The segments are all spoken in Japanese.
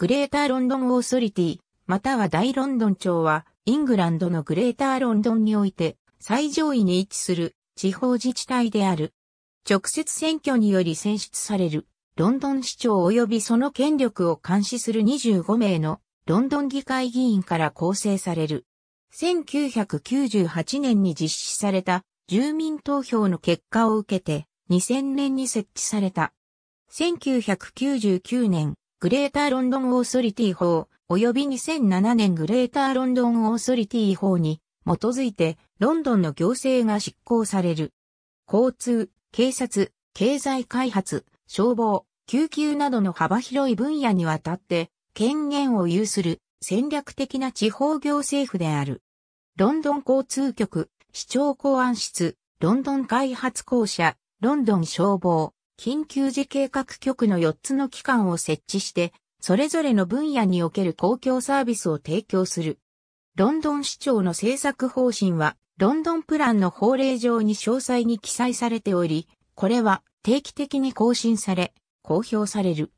グレーターロンドンオーソリティ、または大ロンドン庁は、イングランドのグレーターロンドンにおいて、最上位に位置する地方自治体である。直接選挙により選出される、ロンドン市長及びその権力を監視する25名のロンドン議会議員から構成される。1998年に実施された住民投票の結果を受けて2000年に設置された。1999年グレーターロンドンオーソリティ法、及び2007年グレーターロンドンオーソリティ法に基づいてロンドンの行政が執行される。交通、警察、経済開発、消防、救急などの幅広い分野にわたって権限を有する戦略的な地方行政府である。ロンドン交通局、市長公安室、ロンドン開発公社、ロンドン消防、緊急時計画局の4つの機関を設置して、それぞれの分野における公共サービスを提供する。ロンドン市長の政策方針は、ロンドンプランの法令上に詳細に記載されており、これは定期的に更新され、公表される。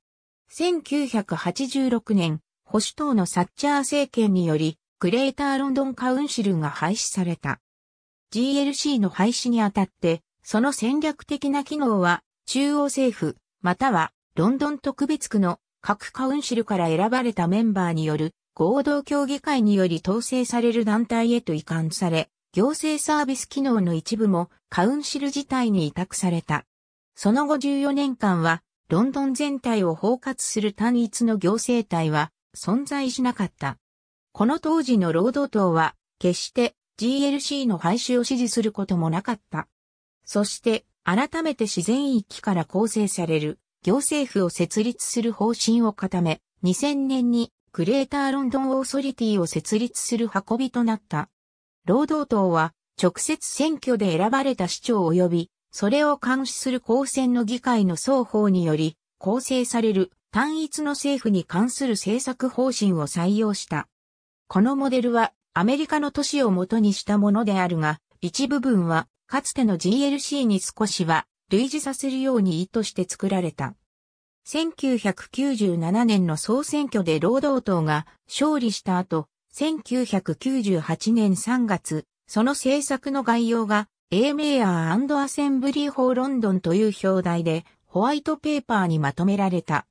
1986年、保守党のサッチャー政権により、グレーターロンドンカウンシルが廃止された。GLC の廃止にあたって、その戦略的な機能は中央政府、またはロンドン特別区の各カウンシルから選ばれたメンバーによる合同協議会により統制される団体へと移管され、行政サービス機能の一部もカウンシル自体に委託された。その後14年間は、ロンドン全体を包括する単一の行政体は存在しなかった。この当時の労働党は、決して GLC の廃止を支持することもなかった。そして、改めて自然域から構成される行政府を設立する方針を固め、2000年にクレーターロンドンオーソリティを設立する運びとなった。労働党は直接選挙で選ばれた市長及び、それを監視する公選の議会の双方により構成される単一の政府に関する政策方針を採用した。このモデルはアメリカの都市を元にしたものであるが、一部分はかつての GLC に少しは類似させるように意図して作られた。1997年の総選挙で労働党が勝利した後、1998年3月、その政策の概要が A メアーアセンブリー法ロンドンという表題でホワイトペーパーにまとめられた。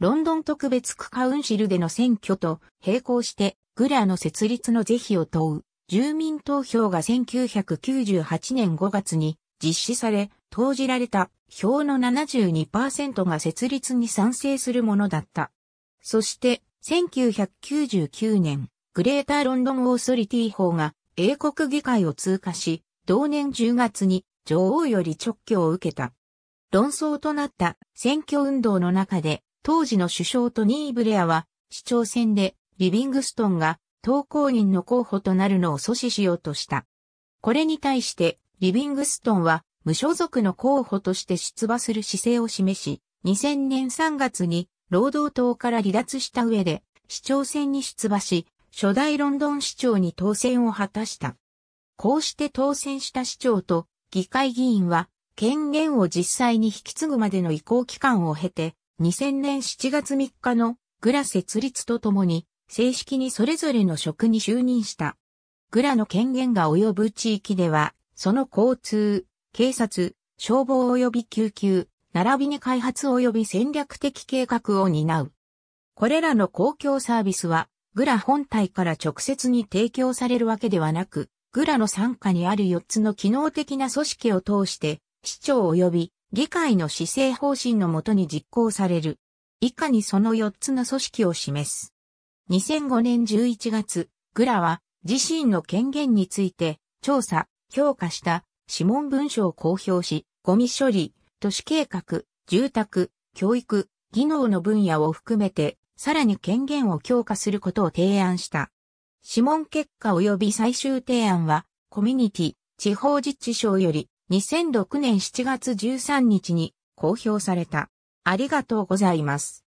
ロンドン特別区カウンシルでの選挙と並行してグラの設立の是非を問う住民投票が1998年5月に実施され、投じられた票の72%が設立に賛成するものだった。そして、1999年、グレーターロンドンオーソリティ法が英国議会を通過し、同年10月に女王より直挙を受けた。論争となった選挙運動の中で、当時の首相とニー・ブレアは、市長選でリビングストンが投稿人の候補となるのを阻止しようとした。これに対して、リビングストンは無所属の候補として出馬する姿勢を示し、2000年3月に労働党から離脱した上で市長選に出馬し、初代ロンドン市長に当選を果たした。こうして当選した市長と議会議員は権限を実際に引き継ぐまでの移行期間を経て、2000年7月3日のグラ設立とともに正式にそれぞれの職に就任した。グラの権限が及ぶ地域では、その交通、警察、消防及び救急、並びに開発及び戦略的計画を担う。これらの公共サービスは、グラ本体から直接に提供されるわけではなく、グラの傘下にある4つの機能的な組織を通して、市長及び議会の施政方針のもとに実行される。以下にその4つの組織を示す。2005年11月、グラは自身の権限について調査、評価した諮問文書を公表し、ゴミ処理、都市計画、住宅、教育、技能の分野を含めて、さらに権限を強化することを提案した。諮問結果及び最終提案は、コミュニティ、地方自治省より2006年7月13日に公表された。ありがとうございます。